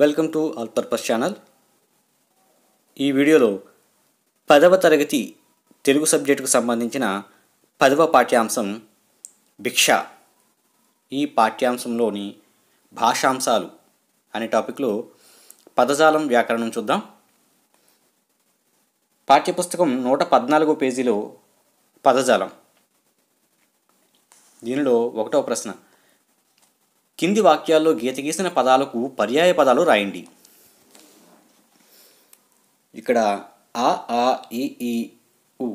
welcome to all purpose channel ఈ వీడియోలో పదవ తరగతి తెలుగు సబ్జెక్టుకు సంబంధించిన పదవ పాఠ్యాంశం భిక్ష ఈ పాఠ్యాంశంలోని భాషాంశాలు అనే టాపిక్లో పదజాలం వ్యాకరణం చూద్దాం పాఠ్యపుస్తకం నూట పద్నాలుగో పేజీలో పదజాలం దీనిలో ఒకటో ప్రశ్న కింది వాక్యాల్లో గీత గీసిన పదాలకు పర్యాయ పదాలు రాయండి ఇక్కడ ఆ ఆ ఈ ఈ ఉ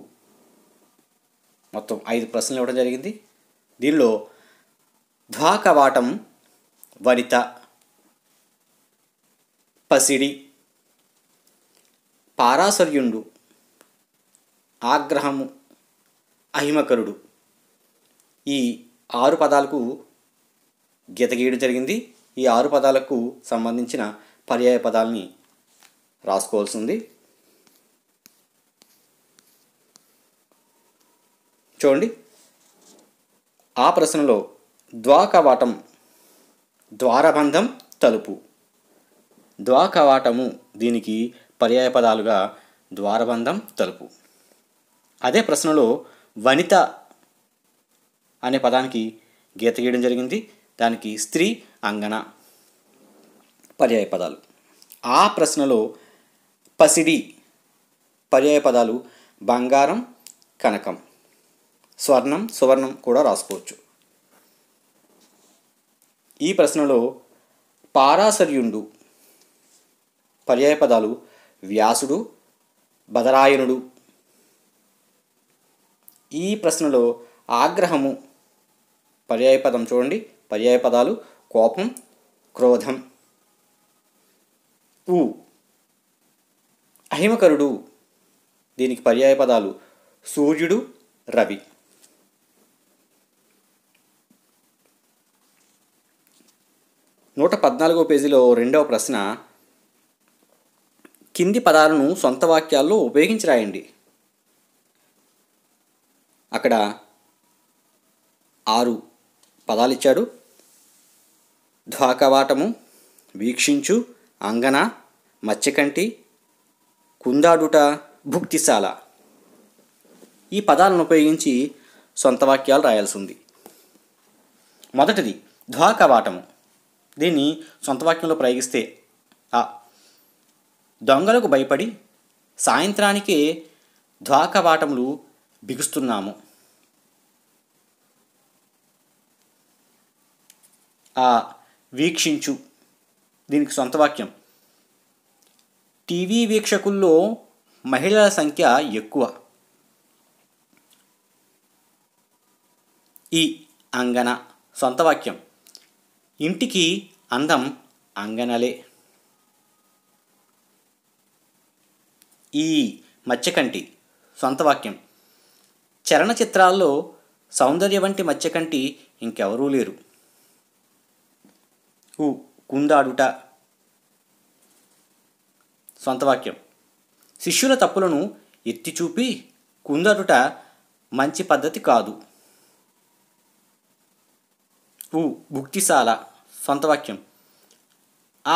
మొత్తం ఐదు ప్రశ్నలు ఇవ్వడం జరిగింది దీనిలో ద్వాకవాటం వనిత పసిడి పారాసర్యుండు ఆగ్రహము అహిమకరుడు ఈ ఆరు పదాలకు గీత గీయడం జరిగింది ఈ ఆరు పదాలకు సంబంధించిన పర్యాయ పదాలని రాసుకోవాల్సి ఉంది చూడండి ఆ ప్రశ్నలో ద్వాకవాటం ద్వారబంధం తలుపు ద్వాకవాటము దీనికి పర్యాయ పదాలుగా ద్వారబంధం తలుపు అదే ప్రశ్నలో వనిత అనే పదానికి గీత గీయడం జరిగింది దానికి స్త్రీ అంగణ పర్యాయ పదాలు ఆ ప్రశ్నలో పసిడి పర్యాయ పదాలు బంగారం కనకం స్వర్ణం సువర్ణం కూడా రాసుకోవచ్చు ఈ ప్రశ్నలో పారాసర్యుండు పర్యాయ పదాలు వ్యాసుడు బదరాయనుడు ఈ ప్రశ్నలో ఆగ్రహము పర్యాయపదం చూడండి పర్యాయ పదాలు కోపం క్రోధం ఉ అహిమకరుడు దీనికి పర్యాయ పదాలు సూర్యుడు రవి నూట పద్నాలుగో పేజీలో రెండవ ప్రశ్న కింది పదాలను సొంత వాక్యాల్లో ఉపయోగించి రాయండి అక్కడ ఆరు పదాలు ఇచ్చాడు ద్వాకవాటము వీక్షించు అంగన మత్స్యకంటి కుందాడుట భుక్తిశాల ఈ పదాలను ఉపయోగించి సొంత వాక్యాలు రాయాల్సి ఉంది మొదటిది ద్వాకవాటము దీన్ని సొంత వాక్యంలో ప్రయోగిస్తే ఆ దొంగలకు భయపడి సాయంత్రానికే ద్వాకవాటములు బిగుస్తున్నాము ఆ వీక్షించు దీనికి సొంత వాక్యం టీవీ వీక్షకుల్లో మహిళల సంఖ్య ఎక్కువ ఈ అంగన సొంత వాక్యం ఇంటికి అందం అంగనలే ఈ మత్స్యకంటి సొంత వాక్యం చలనచిత్రాల్లో సౌందర్య వంటి మత్స్యకంటి ఇంకెవరూ లేరు కు కుందాడుట వాక్యం శిష్యుల తప్పులను ఎత్తిచూపి కుందడుట మంచి పద్ధతి కాదు ఉ భుక్తిశాల సొంత వాక్యం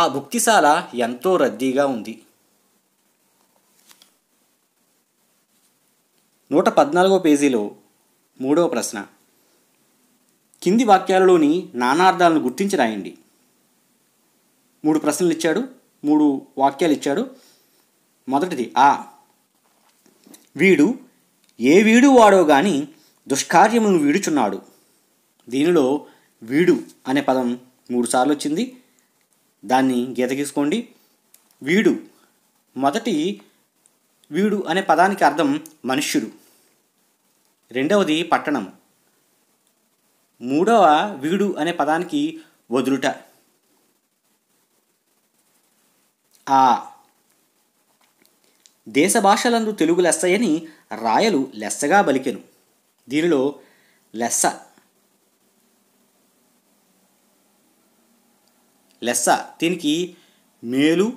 ఆ భుక్తిశాల ఎంతో రద్దీగా ఉంది నూట పద్నాలుగో పేజీలో మూడవ ప్రశ్న కింది వాక్యాలలోని నానార్థాలను గుర్తించి రాయండి మూడు ప్రశ్నలు ఇచ్చాడు మూడు వాక్యాలు ఇచ్చాడు మొదటిది ఆ వీడు ఏ వీడు వాడో గాని దుష్కార్యములను వీడుచున్నాడు దీనిలో వీడు అనే పదం మూడుసార్లు వచ్చింది దాన్ని గీత గీసుకోండి వీడు మొదటి వీడు అనే పదానికి అర్థం మనుష్యుడు రెండవది పట్టణం మూడవ వీడు అనే పదానికి వదులుట ఆ దేశ భాషలందు తెలుగు లెస్సయని రాయలు లెస్సగా బలికెను దీనిలో లెస్స లెస్స దీనికి మేలు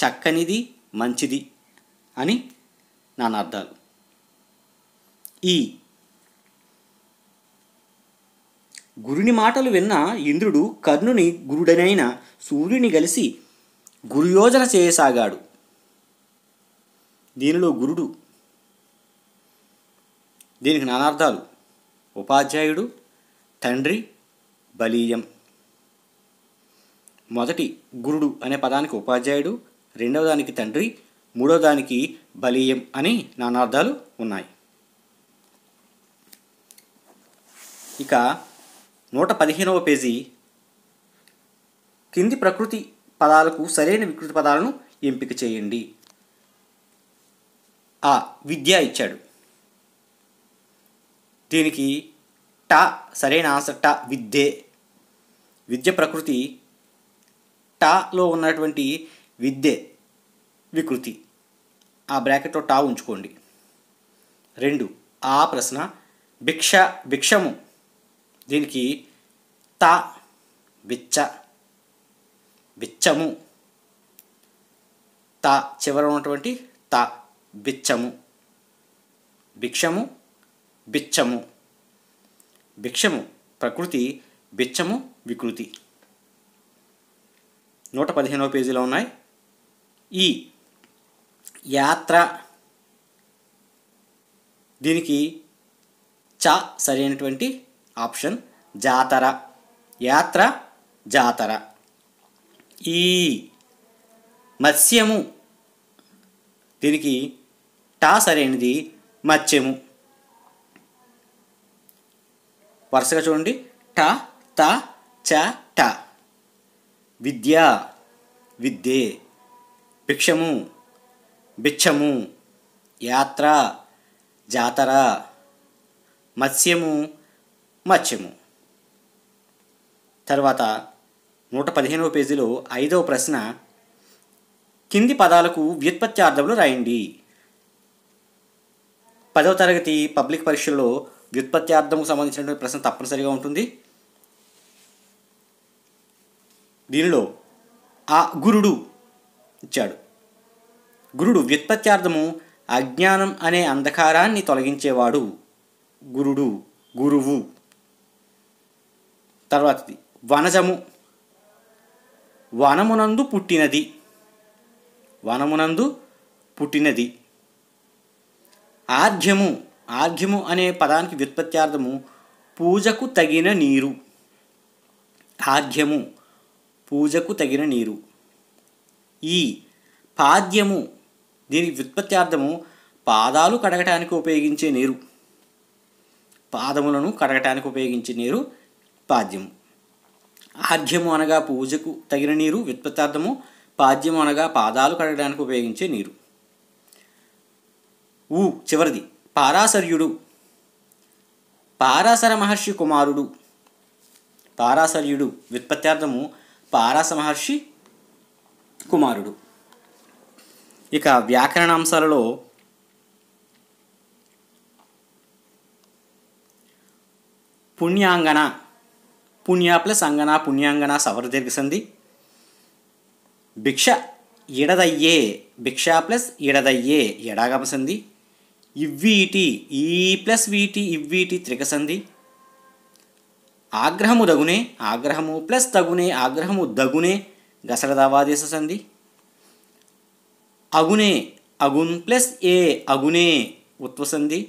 చక్కనిది మంచిది అని అర్థాలు ఈ గురుని మాటలు విన్న ఇంద్రుడు కర్ణుని గురుడనైన సూర్యుని కలిసి గురుయోజన చేయసాగాడు దీనిలో గురుడు దీనికి నానార్థాలు ఉపాధ్యాయుడు తండ్రి బలీయం మొదటి గురుడు అనే పదానికి ఉపాధ్యాయుడు రెండవ దానికి తండ్రి మూడవ దానికి బలీయం అని నానార్థాలు ఉన్నాయి ఇక నూట పదిహేనవ పేజీ కింది ప్రకృతి పదాలకు సరైన వికృత పదాలను ఎంపిక చేయండి ఆ విద్య ఇచ్చాడు దీనికి ట సరైన ఆన్సర్ ట విద్యే విద్య ప్రకృతి టాలో ఉన్నటువంటి విద్య వికృతి ఆ బ్రాకెట్లో టా ఉంచుకోండి రెండు ఆ ప్రశ్న భిక్ష భిక్షము దీనికి త విచ్చ బిచ్చము త చివర ఉన్నటువంటి త బిచ్చము భిక్షము బిచ్చము భిక్షము ప్రకృతి బిచ్చము వికృతి నూట పదిహేనవ పేజీలో ఉన్నాయి ఈ యాత్ర దీనికి చ సరైనటువంటి ఆప్షన్ జాతర యాత్ర జాతర ఈ మత్స్యము దీనికి టా సరైనది మత్స్యము వరుసగా చూడండి ట త చ ట విద్య విద్యే భిక్షము భిక్షము యాత్ర జాతర మత్స్యము మత్స్యము తర్వాత నూట పదిహేనవ పేజీలో ఐదవ ప్రశ్న కింది పదాలకు వ్యుత్పత్త్యార్థములు రాయండి పదవ తరగతి పబ్లిక్ పరీక్షల్లో వ్యుత్పత్త్యార్థంకు సంబంధించినటువంటి ప్రశ్న తప్పనిసరిగా ఉంటుంది దీనిలో ఆ గురుడు ఇచ్చాడు గురుడు వ్యుత్పత్త్యార్థము అజ్ఞానం అనే అంధకారాన్ని తొలగించేవాడు గురుడు గురువు తర్వాతది వనజము వనమునందు పుట్టినది వనమునందు పుట్టినది ఆర్ఘ్యము ఆర్ఘ్యము అనే పదానికి వ్యుత్పత్త్యార్థము పూజకు తగిన నీరు ఆర్ఘ్యము పూజకు తగిన నీరు ఈ పాద్యము దీనికి వ్యుత్పత్త్యార్థము పాదాలు కడగటానికి ఉపయోగించే నీరు పాదములను కడగటానికి ఉపయోగించే నీరు పాద్యము ఆర్ఘ్యము అనగా పూజకు తగిన నీరు విత్పతార్థము పాద్యము అనగా పాదాలు కడగడానికి ఉపయోగించే నీరు ఊ చివరిది పారాసర్యుడు పారాసర మహర్షి కుమారుడు పారాసర్యుడు వ్యుత్పత్త్యార్థము పారాస మహర్షి కుమారుడు ఇక వ్యాకరణాంశాలలో పుణ్యాంగన ಪುಣ್ಯ ಪ್ಲಸ್ పుణ్యాంగన ಪುಣ್ಯಾಂಗನ ಸವರ್ದೀರ್ಘ ಸಂಧಿ ಭಿಕ್ಷ ಎಡದಯ್ಯೇ ಭಿಕ್ಷಾ ಪ್ಲಸ್ ಎಡದಯ್ಯೇ ఇవ్వీటి ఈ ప్లస్ వీటి ఇవ్వీటి త్రికసంధి ఆగ్రహము దగునే ఆగ్రహము ప్లస్ తగునే ఆగ్రహము దగునే గసడదావాదేశ సంధి అగునే అగున్ ప్లస్ ఏ అగునే ఉత్వసంధి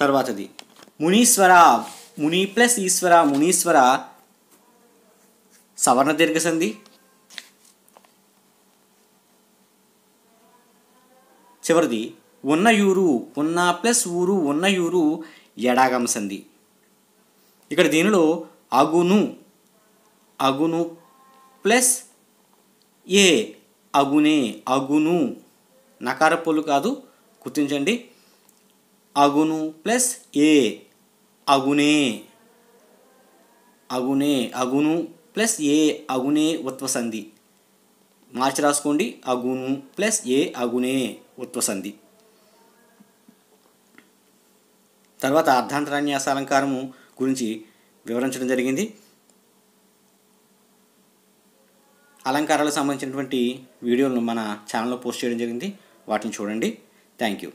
తర్వాతది మునీశ్వర ముని ప్లస్ ఈశ్వర మునీశ్వర సవర్ణ దీర్ఘ సంధి చివరిది ఉన్నయూరు ఉన్న ప్లస్ ఊరు ఉన్నయూరు ఎడాగమ సంధి ఇక్కడ దీనిలో అగును అగును ప్లస్ ఏ అగునే అగును నకార కాదు గుర్తించండి అగును ప్లస్ ఏ అగునే అగునే అగును ప్లస్ ఏ అగునే ఉత్వసంధి మార్చి రాసుకోండి అగును ప్లస్ ఏ అగునే ఉత్వసంధి తర్వాత అర్ధాంతరాన్యాస అలంకారము గురించి వివరించడం జరిగింది అలంకారాలకు సంబంధించినటువంటి వీడియోలను మన ఛానల్లో పోస్ట్ చేయడం జరిగింది వాటిని చూడండి థ్యాంక్ యూ